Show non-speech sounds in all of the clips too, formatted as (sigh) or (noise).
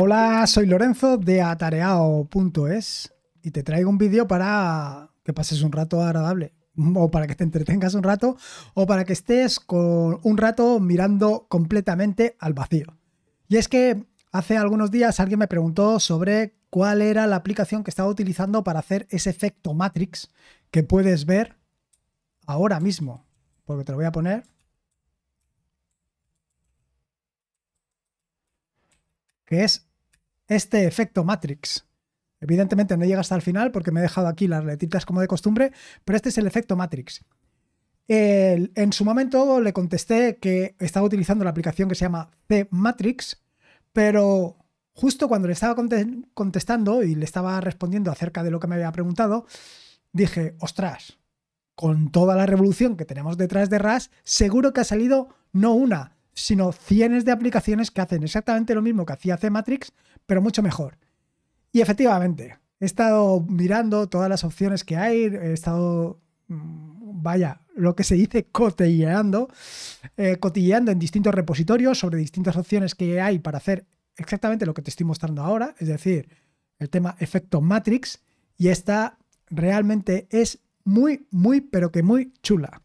Hola, soy Lorenzo de atareao.es y te traigo un vídeo para que pases un rato agradable, o para que te entretengas un rato, o para que estés con un rato mirando completamente al vacío. Y es que hace algunos días alguien me preguntó sobre cuál era la aplicación que estaba utilizando para hacer ese efecto Matrix que puedes ver ahora mismo, porque te lo voy a poner. que es este efecto Matrix. Evidentemente no llega hasta el final porque me he dejado aquí las letritas como de costumbre, pero este es el efecto Matrix. en su momento le contesté que estaba utilizando la aplicación que se llama C-Matrix, pero justo cuando le estaba contestando y le estaba respondiendo acerca de lo que me había preguntado, dije, ostras, con toda la revolución que tenemos detrás de RAS, seguro que ha salido no una, sino cientos de aplicaciones que hacen exactamente lo mismo que hacía C-Matrix, pero mucho mejor. Y efectivamente, he estado mirando todas las opciones que hay, he estado, mm, vaya, lo que se dice cotilleando, eh, cotilleando en distintos repositorios sobre distintas opciones que hay para hacer exactamente lo que te estoy mostrando ahora, es decir, el tema efecto Matrix, y esta realmente es muy, muy, pero que muy chula.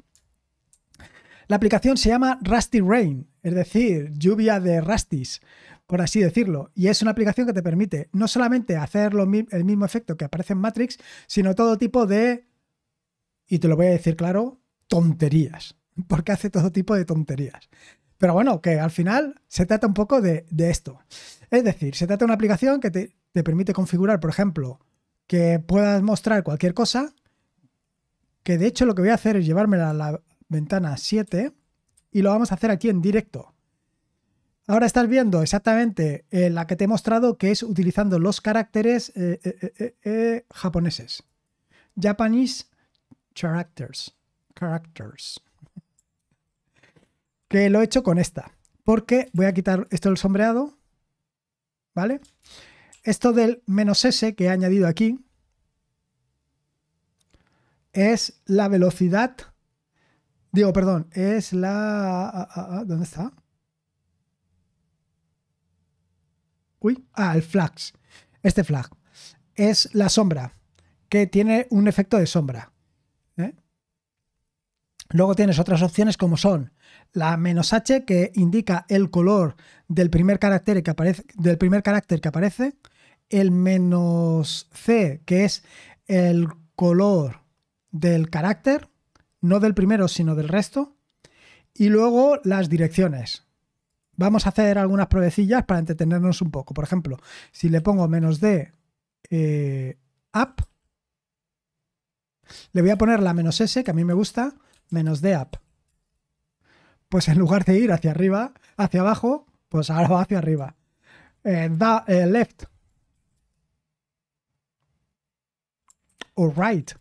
La aplicación se llama Rusty Rain es decir, lluvia de rastis, por así decirlo. Y es una aplicación que te permite no solamente hacer el mismo efecto que aparece en Matrix, sino todo tipo de, y te lo voy a decir claro, tonterías. Porque hace todo tipo de tonterías. Pero bueno, que al final se trata un poco de, esto. Es decir, se trata de una aplicación que te, te permite configurar, por ejemplo, que puedas mostrar cualquier cosa. Que de hecho lo que voy a hacer es llevármela a la ventana 7 y lo vamos a hacer aquí en directo. Ahora estás viendo exactamente eh, la que te he mostrado, que es utilizando los caracteres eh, eh, japoneses. Japanese characters. Characters. (laughs) Que lo he hecho con esta. Porque voy a quitar esto del sombreado. ¿Vale? Esto del menos S que he añadido aquí es la velocidad Digo, perdón, es la... Ah, ah, ah, ¿Dónde está? Uy, ah, el flag. Este flag. Es la sombra, que tiene un efecto de sombra. ¿eh? Luego tienes otras opciones como son la menos H, que indica el color del primer carácter que aparece, del primer carácter que aparece. El menos C, que es el color del carácter no del primero, sino del resto. Y luego las direcciones. Vamos a hacer algunas pruebecillas para entretenernos un poco. Por ejemplo, si le pongo menos D eh, app, le voy a poner la menos S, que a mí me gusta, menos D up". Pues en lugar de ir hacia arriba, hacia abajo, pues ahora va hacia arriba. Eh, da, eh, left. O right.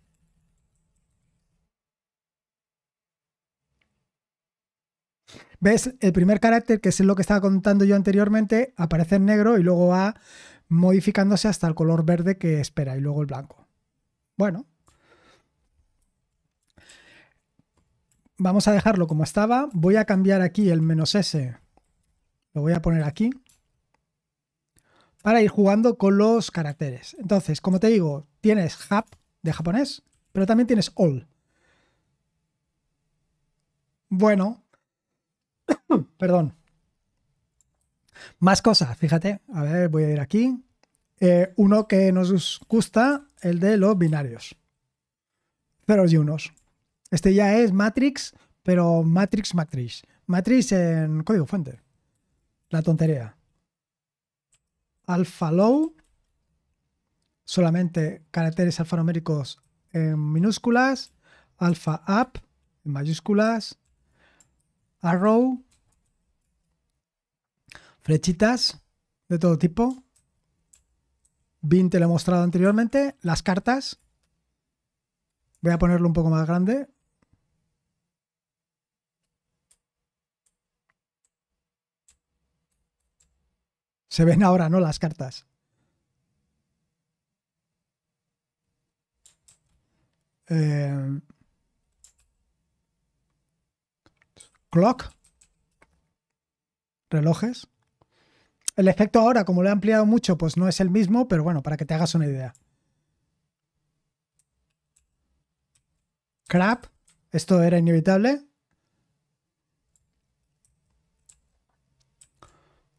ves el primer carácter, que es lo que estaba contando yo anteriormente, aparece en negro y luego va modificándose hasta el color verde que espera y luego el blanco. Bueno. Vamos a dejarlo como estaba. Voy a cambiar aquí el menos S. Lo voy a poner aquí. Para ir jugando con los caracteres. Entonces, como te digo, tienes HAP de japonés, pero también tienes All. Bueno, (coughs) Perdón. Más cosas, fíjate. A ver, voy a ir aquí. Eh, uno que nos gusta, el de los binarios. Ceros y unos. Este ya es Matrix, pero Matrix Matrix. Matrix en código fuente. La tontería. Alpha low. Solamente caracteres alfanuméricos en minúsculas. Alpha up en mayúsculas arrow, flechitas de todo tipo. Bin lo he mostrado anteriormente. Las cartas. Voy a ponerlo un poco más grande. Se ven ahora, ¿no? Las cartas. Eh, clock, relojes. El efecto ahora, como lo he ampliado mucho, pues no es el mismo, pero bueno, para que te hagas una idea. Crap, esto era inevitable.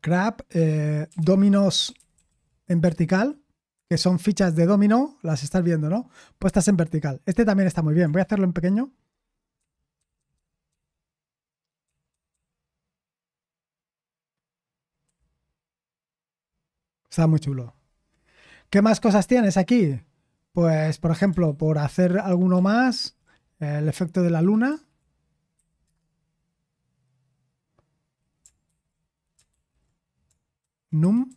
Crap, eh, dominos en vertical, que son fichas de domino, las estás viendo, ¿no? Puestas en vertical. Este también está muy bien, voy a hacerlo en pequeño. Está muy chulo. ¿Qué más cosas tienes aquí? Pues, por ejemplo, por hacer alguno más, el efecto de la luna. Num.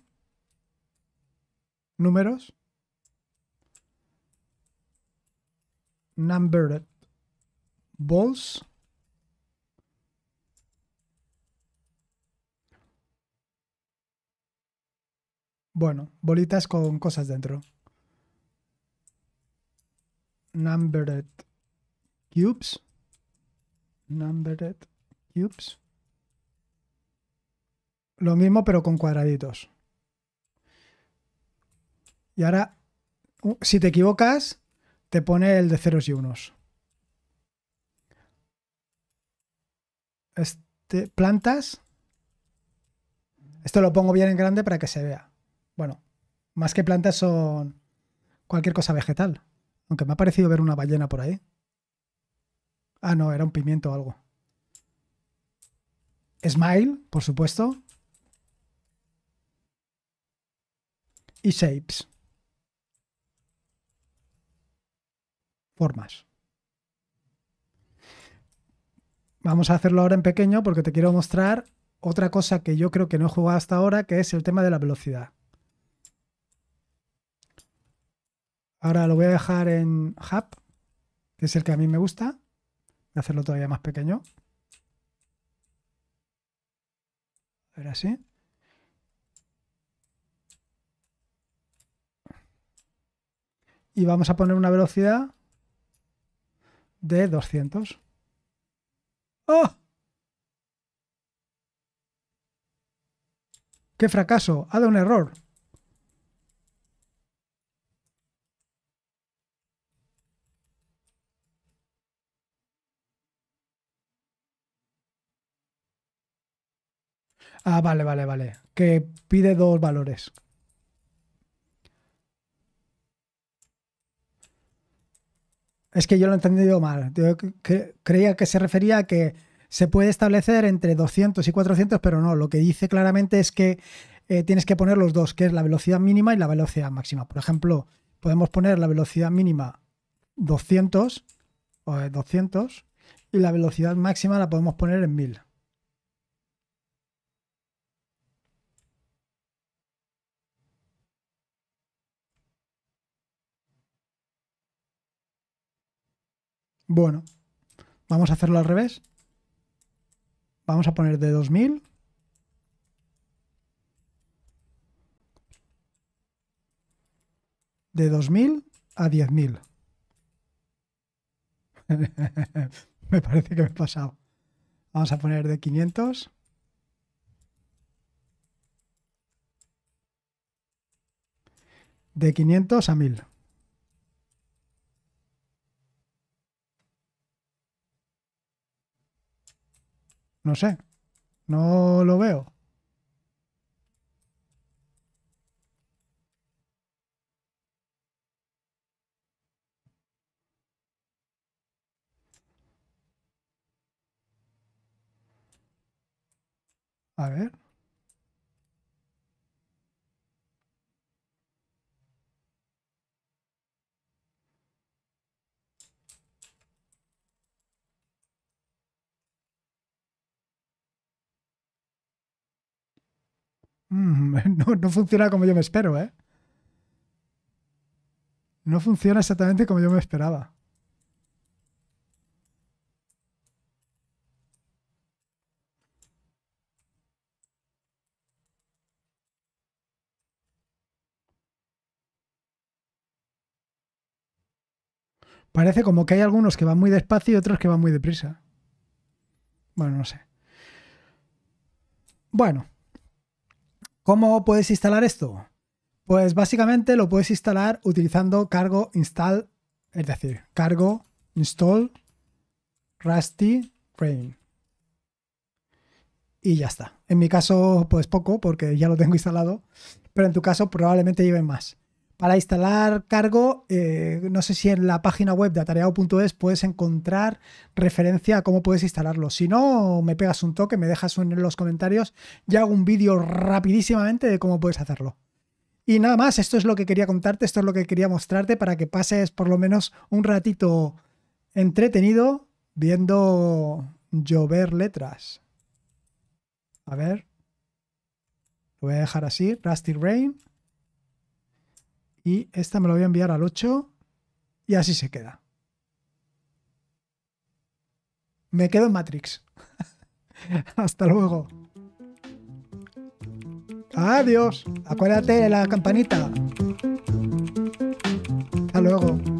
Números. Numbered balls. Bueno, bolitas con cosas dentro. Numbered cubes. Numbered cubes. Lo mismo, pero con cuadraditos. Y ahora, si te equivocas, te pone el de ceros y unos. Este, plantas. Esto lo pongo bien en grande para que se vea. Bueno, más que plantas son cualquier cosa vegetal. Aunque me ha parecido ver una ballena por ahí. Ah, no, era un pimiento o algo. Smile, por supuesto. Y shapes. Formas. Vamos a hacerlo ahora en pequeño porque te quiero mostrar otra cosa que yo creo que no he jugado hasta ahora, que es el tema de la velocidad. Ahora lo voy a dejar en Hub, que es el que a mí me gusta. Voy a hacerlo todavía más pequeño. A ver así. Y vamos a poner una velocidad de 200. ¡Oh! ¡Qué fracaso! Ha dado un error. Ah, vale, vale, vale. Que pide dos valores. Es que yo lo he entendido mal. Yo creía que se refería a que se puede establecer entre 200 y 400, pero no. Lo que dice claramente es que eh, tienes que poner los dos, que es la velocidad mínima y la velocidad máxima. Por ejemplo, podemos poner la velocidad mínima 200 o 200 eh, y la velocidad máxima la podemos poner en 1000. Bueno, vamos a hacerlo al revés. Vamos a poner de 2000. De 2000 a 10.000. (laughs) me parece que me he pasado. Vamos a poner de 500. De 500 a 1000. No sé. No lo veo. A ver. Mm, (laughs) no, no funciona como yo me espero, ¿eh? No funciona exactamente como yo me esperaba. Parece como que hay algunos que van muy despacio y otros que van muy deprisa. Bueno, no sé. Bueno, ¿Cómo puedes instalar esto? Pues básicamente lo puedes instalar utilizando cargo install, es decir, cargo install Rusty frame Y ya está. En mi caso, pues poco, porque ya lo tengo (laughs) instalado, pero en tu caso probablemente lleven más. Para instalar cargo, eh, no sé si en la página web de atareado.es puedes encontrar referencia a cómo puedes instalarlo. Si no, me pegas un toque, me dejas en los comentarios y hago un vídeo rapidísimamente de cómo puedes hacerlo. Y nada más, esto es lo que quería contarte, esto es lo que quería mostrarte para que pases por lo menos un ratito entretenido viendo llover letras. A ver. Lo voy a dejar así, Rusty Rain y esta me la voy a enviar al 8 y así se queda. Me quedo en Matrix. (laughs) Hasta luego. Adiós. Acuérdate de la campanita. Hasta luego.